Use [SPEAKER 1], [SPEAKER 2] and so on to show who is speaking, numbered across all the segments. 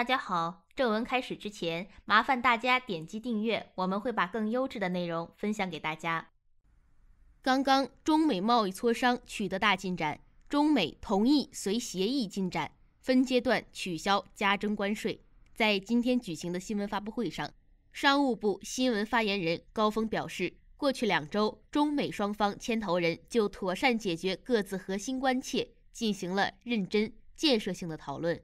[SPEAKER 1] 大家好，正文开始之前，麻烦大家点击订阅，我们会把更优质的内容分享给大家。刚刚，中美贸易磋商取得大进展，中美同意随协议进展分阶段取消加征关税。在今天举行的新闻发布会上，商务部新闻发言人高峰表示，过去两周，中美双方牵头人就妥善解决各自核心关切进行了认真建设性的讨论。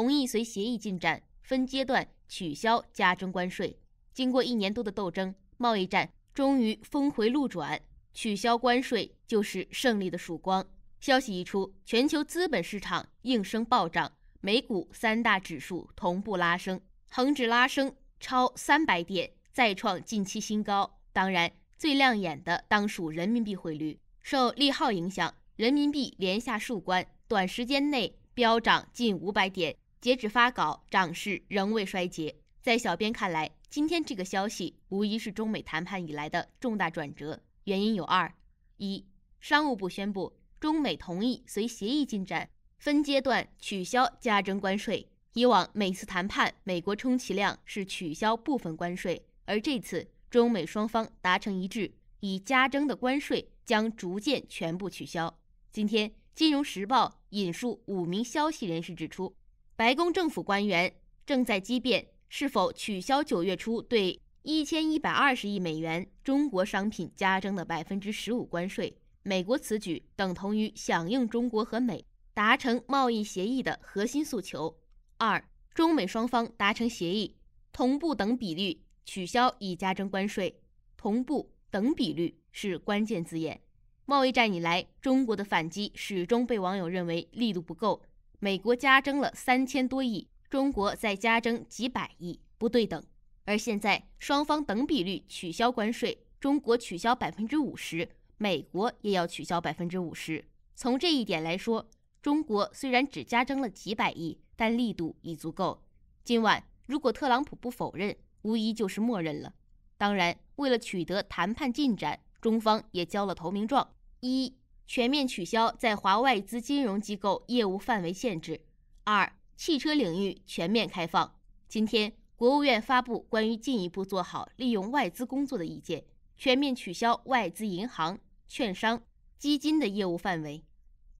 [SPEAKER 1] 同意随协议进展分阶段取消加征关税。经过一年多的斗争，贸易战终于峰回路转，取消关税就是胜利的曙光。消息一出，全球资本市场应声暴涨，美股三大指数同步拉升，恒指拉升超三百点，再创近期新高。当然，最亮眼的当属人民币汇率，受利好影响，人民币连下数关，短时间内飙涨近五百点。截止发稿，涨势仍未衰竭。在小编看来，今天这个消息无疑是中美谈判以来的重大转折。原因有二：一，商务部宣布，中美同意随协议进展，分阶段取消加征关税。以往每次谈判，美国充其量是取消部分关税，而这次中美双方达成一致，以加征的关税将逐渐全部取消。今天，《金融时报》引述五名消息人士指出。白宫政府官员正在激辩是否取消九月初对一千一百二十亿美元中国商品加征的百分之十五关税。美国此举等同于响应中国和美达成贸易协议的核心诉求。二，中美双方达成协议，同步等比率取消已加征关税，同步等比率是关键字眼。贸易战以来，中国的反击始终被网友认为力度不够。美国加征了三千多亿，中国再加征几百亿，不对等。而现在双方等比率取消关税，中国取消百分之五十，美国也要取消百分之五十。从这一点来说，中国虽然只加征了几百亿，但力度已足够。今晚如果特朗普不否认，无疑就是默认了。当然，为了取得谈判进展，中方也交了投名状一。全面取消在华外资金融机构业务范围限制。二、汽车领域全面开放。今天，国务院发布关于进一步做好利用外资工作的意见，全面取消外资银行、券商、基金的业务范围，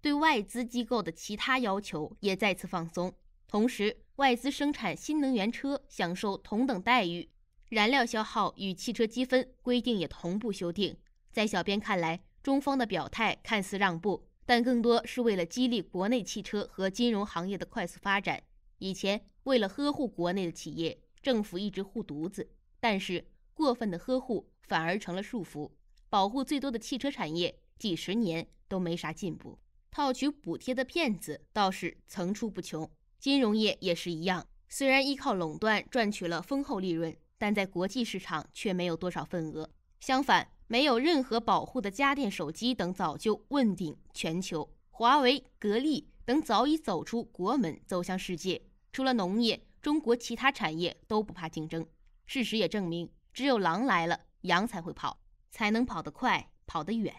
[SPEAKER 1] 对外资机构的其他要求也再次放松。同时，外资生产新能源车享受同等待遇，燃料消耗与汽车积分规定也同步修订。在小编看来，中方的表态看似让步，但更多是为了激励国内汽车和金融行业的快速发展。以前为了呵护国内的企业，政府一直护犊子，但是过分的呵护反而成了束缚。保护最多的汽车产业几十年都没啥进步，套取补贴的骗子倒是层出不穷。金融业也是一样，虽然依靠垄断赚取了丰厚利润，但在国际市场却没有多少份额。相反，没有任何保护的家电、手机等早就问鼎全球，华为、格力等早已走出国门，走向世界。除了农业，中国其他产业都不怕竞争。事实也证明，只有狼来了，羊才会跑，才能跑得快，跑得远。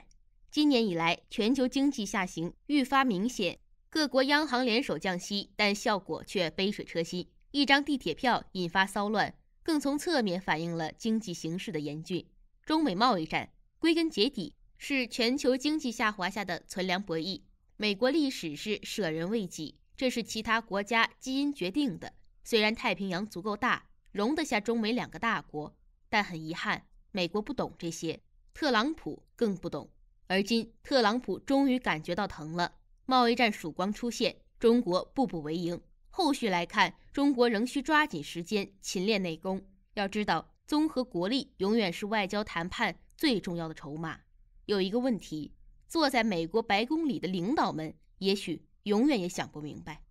[SPEAKER 1] 今年以来，全球经济下行愈发明显，各国央行联手降息，但效果却杯水车薪。一张地铁票引发骚乱，更从侧面反映了经济形势的严峻。中美贸易战归根结底是全球经济下滑下的存粮博弈。美国历史是舍人为己，这是其他国家基因决定的。虽然太平洋足够大，容得下中美两个大国，但很遗憾，美国不懂这些，特朗普更不懂。而今，特朗普终于感觉到疼了，贸易战曙光出现，中国步步为营。后续来看，中国仍需抓紧时间，勤练内功。要知道。综合国力永远是外交谈判最重要的筹码。有一个问题，坐在美国白宫里的领导们也许永远也想不明白，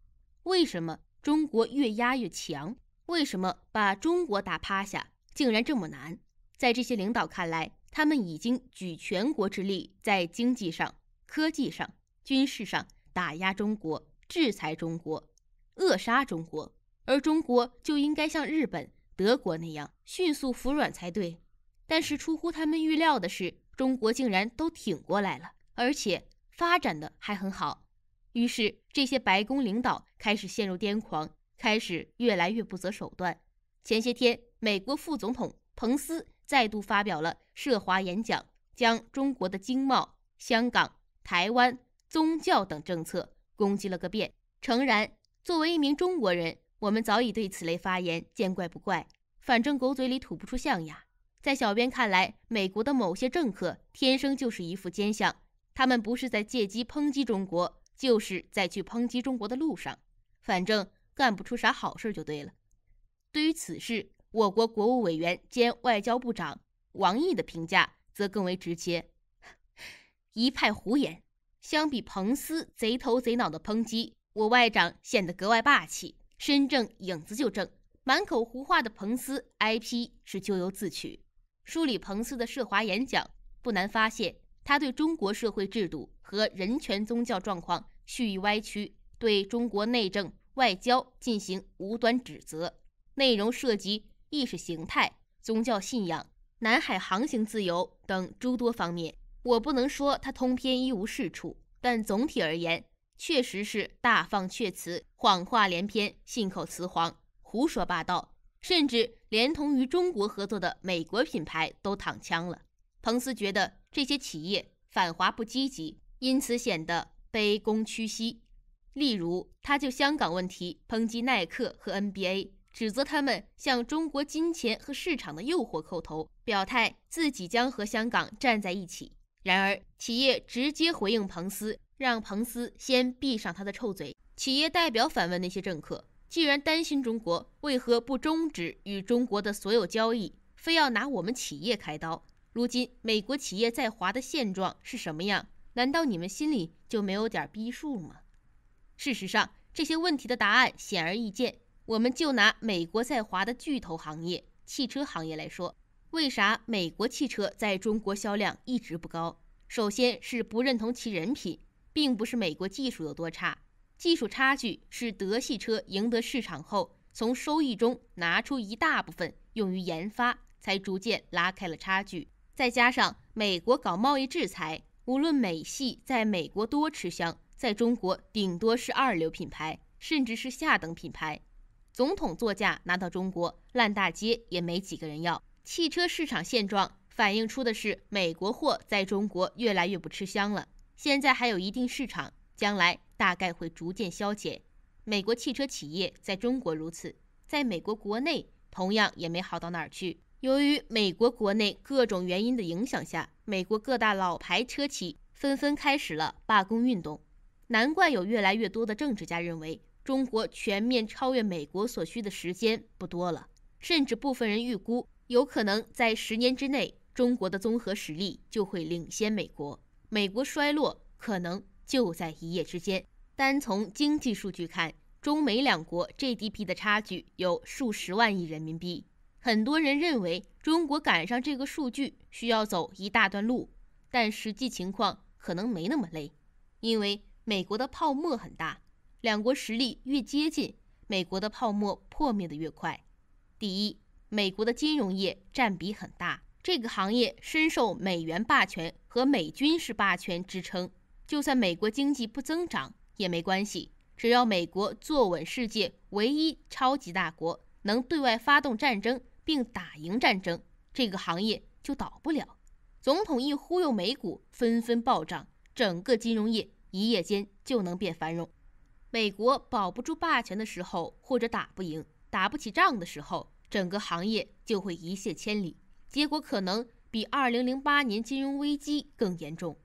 [SPEAKER 1] 为什么中国越压越强？为什么把中国打趴下竟然这么难？在这些领导看来，他们已经举全国之力，在经济上、科技上、军事上打压中国、制裁中国、扼杀中国，而中国就应该像日本。德国那样迅速服软才对，但是出乎他们预料的是，中国竟然都挺过来了，而且发展的还很好。于是这些白宫领导开始陷入癫狂，开始越来越不择手段。前些天，美国副总统彭斯再度发表了涉华演讲，将中国的经贸、香港、台湾、宗教等政策攻击了个遍。诚然，作为一名中国人。我们早已对此类发言见怪不怪，反正狗嘴里吐不出象牙。在小编看来，美国的某些政客天生就是一副奸相，他们不是在借机抨击中国，就是在去抨击中国的路上，反正干不出啥好事就对了。对于此事，我国国务委员兼外交部长王毅的评价则更为直接：一派胡言。相比彭斯贼头贼脑的抨击，我外长显得格外霸气。身正影子就正，满口胡话的彭斯 IP 是咎由自取。梳理彭斯的涉华演讲，不难发现，他对中国社会制度和人权宗教状况蓄意歪曲，对中国内政外交进行无端指责，内容涉及意识形态、宗教信仰、南海航行自由等诸多方面。我不能说他通篇一无是处，但总体而言。确实是大放阙词、谎话连篇、信口雌黄、胡说八道，甚至连同与中国合作的美国品牌都躺枪了。彭斯觉得这些企业反华不积极，因此显得卑躬屈膝。例如，他就香港问题抨击耐克和 NBA，指责他们向中国金钱和市场的诱惑叩头，表态自己将和香港站在一起。然而，企业直接回应彭斯。让彭斯先闭上他的臭嘴。企业代表反问那些政客：“既然担心中国，为何不终止与中国的所有交易，非要拿我们企业开刀？如今美国企业在华的现状是什么样？难道你们心里就没有点逼数吗？”事实上，这些问题的答案显而易见。我们就拿美国在华的巨头行业——汽车行业来说，为啥美国汽车在中国销量一直不高？首先是不认同其人品。并不是美国技术有多差，技术差距是德系车赢得市场后，从收益中拿出一大部分用于研发，才逐渐拉开了差距。再加上美国搞贸易制裁，无论美系在美国多吃香，在中国顶多是二流品牌，甚至是下等品牌。总统座驾拿到中国烂大街也没几个人要。汽车市场现状反映出的是，美国货在中国越来越不吃香了。现在还有一定市场，将来大概会逐渐消减。美国汽车企业在中国如此，在美国国内同样也没好到哪儿去。由于美国国内各种原因的影响下，美国各大老牌车企纷纷开始了罢工运动。难怪有越来越多的政治家认为，中国全面超越美国所需的时间不多了，甚至部分人预估有可能在十年之内，中国的综合实力就会领先美国。美国衰落可能就在一夜之间。单从经济数据看，中美两国 GDP 的差距有数十万亿人民币。很多人认为，中国赶上这个数据需要走一大段路，但实际情况可能没那么累，因为美国的泡沫很大。两国实力越接近，美国的泡沫破灭的越快。第一，美国的金融业占比很大。这个行业深受美元霸权和美军事霸权支撑，就算美国经济不增长也没关系，只要美国坐稳世界唯一超级大国，能对外发动战争并打赢战争，这个行业就倒不了。总统一忽悠，美股纷纷暴涨，整个金融业一夜间就能变繁荣。美国保不住霸权的时候，或者打不赢、打不起仗的时候，整个行业就会一泻千里。结果可能比二零零八年金融危机更严重。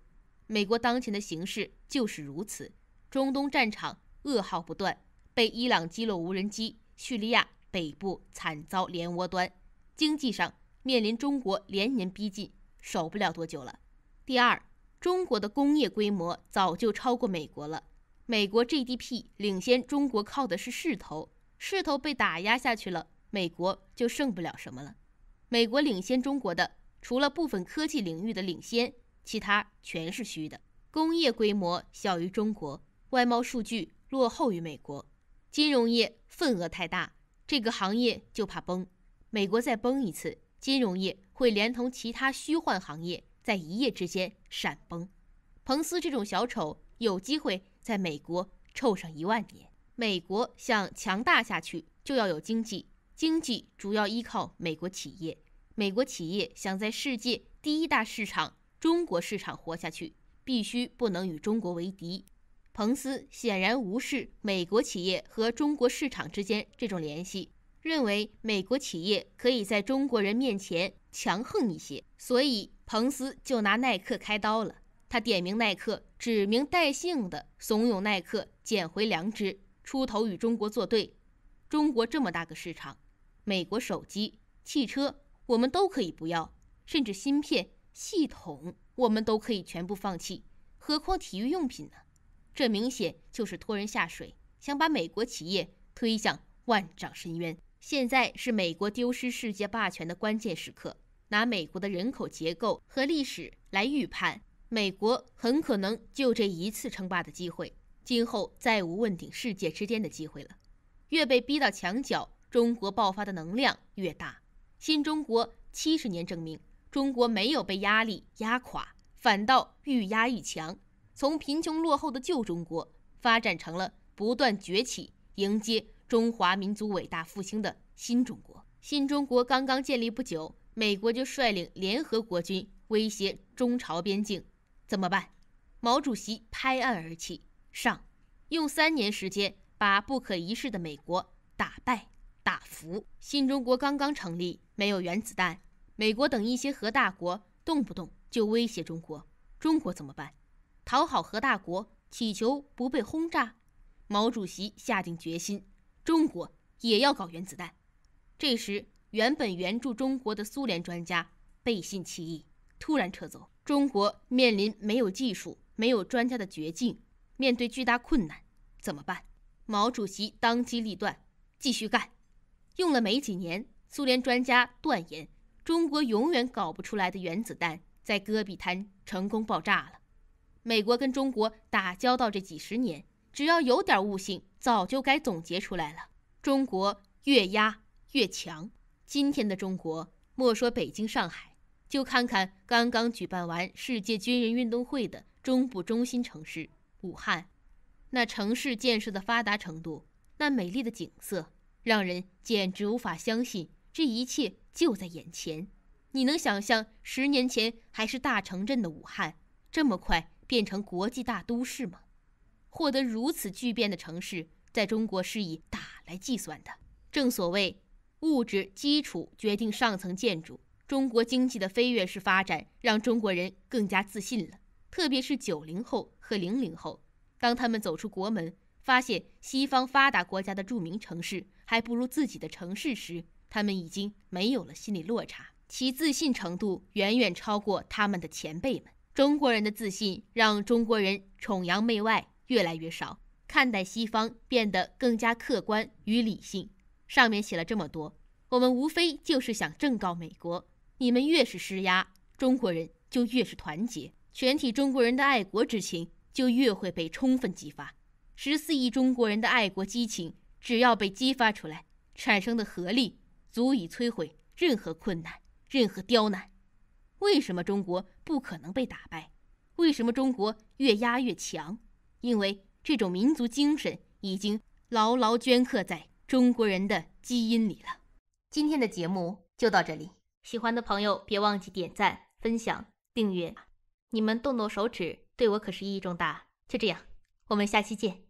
[SPEAKER 1] 美国当前的形势就是如此。中东战场噩耗不断，被伊朗击落无人机，叙利亚北部惨遭连窝端。经济上面临中国连年逼近，守不了多久了。第二，中国的工业规模早就超过美国了。美国 GDP 领先中国靠的是势头，势头被打压下去了，美国就剩不了什么了。美国领先中国的，除了部分科技领域的领先，其他全是虚的。工业规模小于中国，外贸数据落后于美国，金融业份额太大，这个行业就怕崩。美国再崩一次，金融业会连同其他虚幻行业在一夜之间闪崩。彭斯这种小丑有机会在美国臭上一万年。美国想强大下去，就要有经济，经济主要依靠美国企业。美国企业想在世界第一大市场中国市场活下去，必须不能与中国为敌。彭斯显然无视美国企业和中国市场之间这种联系，认为美国企业可以在中国人面前强横一些，所以彭斯就拿耐克开刀了。他点名耐克，指名带姓的怂恿耐克捡回良知，出头与中国作对。中国这么大个市场，美国手机、汽车。我们都可以不要，甚至芯片系统，我们都可以全部放弃，何况体育用品呢？这明显就是拖人下水，想把美国企业推向万丈深渊。现在是美国丢失世界霸权的关键时刻。拿美国的人口结构和历史来预判，美国很可能就这一次称霸的机会，今后再无问鼎世界之巅的机会了。越被逼到墙角，中国爆发的能量越大。新中国七十年证明，中国没有被压力压垮，反倒愈压愈强，从贫穷落后的旧中国发展成了不断崛起、迎接中华民族伟大复兴的新中国。新中国刚刚建立不久，美国就率领联合国军威胁中朝边境，怎么办？毛主席拍案而起，上，用三年时间把不可一世的美国打败。打服新中国刚刚成立，没有原子弹，美国等一些核大国动不动就威胁中国，中国怎么办？讨好核大国，祈求不被轰炸？毛主席下定决心，中国也要搞原子弹。这时，原本援助中国的苏联专家背信弃义，突然撤走，中国面临没有技术、没有专家的绝境。面对巨大困难，怎么办？毛主席当机立断，继续干。用了没几年，苏联专家断言中国永远搞不出来的原子弹，在戈壁滩成功爆炸了。美国跟中国打交道这几十年，只要有点悟性，早就该总结出来了。中国越压越强。今天的中国，莫说北京、上海，就看看刚刚举办完世界军人运动会的中部中心城市武汉，那城市建设的发达程度，那美丽的景色。让人简直无法相信这一切就在眼前。你能想象十年前还是大城镇的武汉，这么快变成国际大都市吗？获得如此巨变的城市，在中国是以“打”来计算的。正所谓，物质基础决定上层建筑。中国经济的飞跃式发展，让中国人更加自信了，特别是九零后和零零后，当他们走出国门。发现西方发达国家的著名城市还不如自己的城市时，他们已经没有了心理落差，其自信程度远远超过他们的前辈们。中国人的自信让中国人崇洋媚外越来越少，看待西方变得更加客观与理性。上面写了这么多，我们无非就是想正告美国：你们越是施压，中国人就越是团结，全体中国人的爱国之情就越会被充分激发。十四亿中国人的爱国激情，只要被激发出来，产生的合力足以摧毁任何困难、任何刁难。为什么中国不可能被打败？为什么中国越压越强？因为这种民族精神已经牢牢镌刻在中国人的基因里了。今天的节目就到这里，喜欢的朋友别忘记点赞、分享、订阅，你们动动手指对我可是意义重大。就这样，我们下期见。